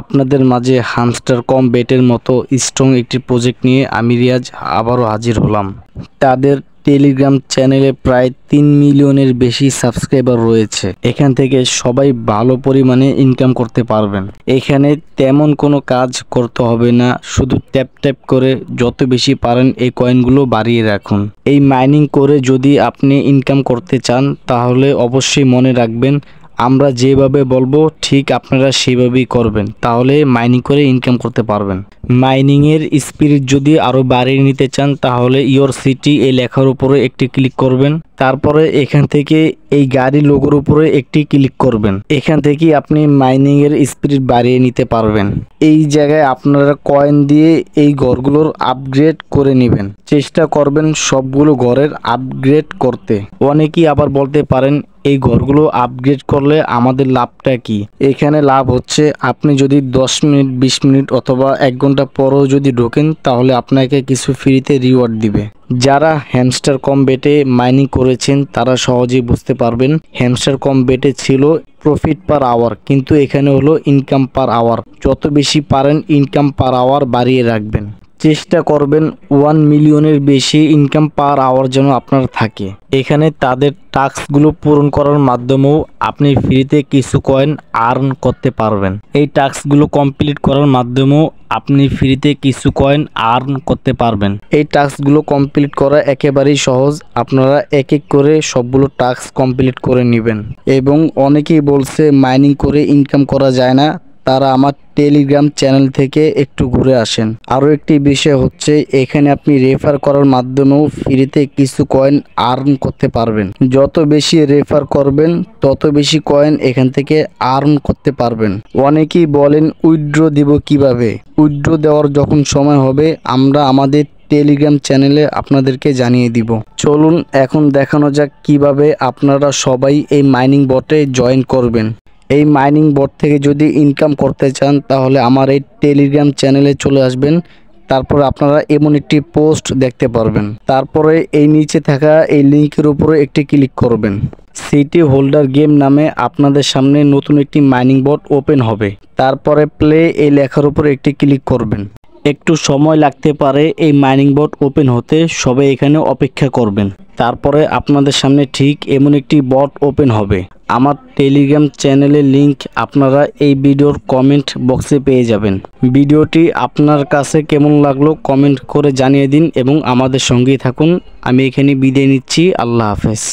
আপনাদের মাঝে হামস্টার কম বেটের মতো স্ট্রং একটি প্রজেক্ট নিয়ে আমি রিয়াজ আবারও হাজির হলাম তাদের টেলিগ্রাম চ্যানেলে প্রায় তিন মিলিয়নের বেশি সাবস্ক্রাইবার রয়েছে এখান থেকে সবাই ভালো পরিমাণে ইনকাম করতে পারবেন এখানে তেমন কোনো কাজ করতে হবে না শুধু ট্যাপ ট্যাপ করে যত বেশি পারেন এই কয়েনগুলো বাড়িয়ে রাখুন এই মাইনিং করে যদি আপনি ইনকাম করতে চান তাহলে অবশ্যই মনে রাখবেন আমরা যেভাবে বলবো ঠিক আপনারা সেভাবেই করবেন তাহলে মাইনিং করে ইনকাম করতে পারবেন মাইনিংয়ের স্পিরিট যদি আরও বাড়িয়ে নিতে চান তাহলে ইয়োর সিটি এই লেখার উপরে একটি ক্লিক করবেন তারপরে এখান থেকে এই গাড়ি লোগোর উপরে একটি ক্লিক করবেন এখান থেকে আপনি মাইনিংয়ের স্পিরিট বাড়িয়ে নিতে পারবেন এই জায়গায় আপনারা কয়েন দিয়ে এই ঘরগুলোর আপগ্রেড করে নেবেন চেষ্টা করবেন সবগুলো ঘরের আপগ্রেড করতে অনেকেই আবার বলতে পারেন এই ঘরগুলো আপগ্রেড করলে আমাদের লাভটা কি এখানে লাভ হচ্ছে আপনি যদি 10 মিনিট 20 মিনিট অথবা এক ঘন্টা পরও যদি ঢোকেন তাহলে আপনাকে কিছু ফ্রিতে রিওয়ার্ড দিবে যারা হ্যামস্টার কমবেটে মাইনিং করেছেন তারা সহজেই বুঝতে পারবেন হ্যামস্টার কমবেটে ছিল প্রফিট পার আওয়ার কিন্তু এখানে হলো ইনকাম পার আওয়ার যত বেশি পারেন ইনকাম পার আওয়ার বাড়িয়ে রাখবেন চেষ্টা করবেন ওয়ান মিলিয়নের বেশি ইনকাম পার আওয়ার যেন আপনার থাকে এখানে তাদের টাস্কগুলো পূরণ করার মাধ্যমেও আপনি ফ্রিতে কিছু কয়েন আর্ন করতে পারবেন এই টাস্কগুলো কমপ্লিট করার মাধ্যমেও আপনি ফ্রিতে কিছু কয়েন আর্ন করতে পারবেন এই টাস্কগুলো কমপ্লিট করা একেবারেই সহজ আপনারা এক এক করে সবগুলো টাস্ক কমপ্লিট করে নেবেন এবং অনেকেই বলছে মাইনিং করে ইনকাম করা যায় না তারা আমার টেলিগ্রাম চ্যানেল থেকে একটু ঘুরে আসেন আরও একটি বিষয় হচ্ছে এখানে আপনি রেফার করার মাধ্যমেও ফ্রিতে কিছু কয়েন আর্ন করতে পারবেন যত বেশি রেফার করবেন তত বেশি কয়েন এখান থেকে আর্ন করতে পারবেন অনেকেই বলেন উইড্রো দিব কিভাবে উইড্রো দেওয়ার যখন সময় হবে আমরা আমাদের টেলিগ্রাম চ্যানেলে আপনাদেরকে জানিয়ে দিব চলুন এখন দেখানো যাক কিভাবে আপনারা সবাই এই মাইনিং বটে জয়েন করবেন এই মাইনিং বোর্ড থেকে যদি ইনকাম করতে চান তাহলে আমার এই টেলিগ্রাম চ্যানেলে চলে আসবেন তারপরে আপনারা এমন একটি পোস্ট দেখতে পারবেন তারপরে এই নিচে থাকা এই লিঙ্কের উপরে একটি ক্লিক করবেন সিটি হোল্ডার গেম নামে আপনাদের সামনে নতুন একটি মাইনিং বোর্ড ওপেন হবে তারপরে প্লে এই লেখার উপর একটি ক্লিক করবেন একটু সময় লাগতে পারে এই মাইনিং বোর্ড ওপেন হতে সবাই এখানে অপেক্ষা করবেন তারপরে আপনাদের সামনে ঠিক এমন একটি বট ওপেন হবে আমার টেলিগ্রাম চ্যানেলের লিংক আপনারা এই ভিডিওর কমেন্ট বক্সে পেয়ে যাবেন ভিডিওটি আপনার কাছে কেমন লাগলো কমেন্ট করে জানিয়ে দিন এবং আমাদের সঙ্গেই থাকুন আমি এখানে বিদায় নিচ্ছি আল্লাহ হাফেজ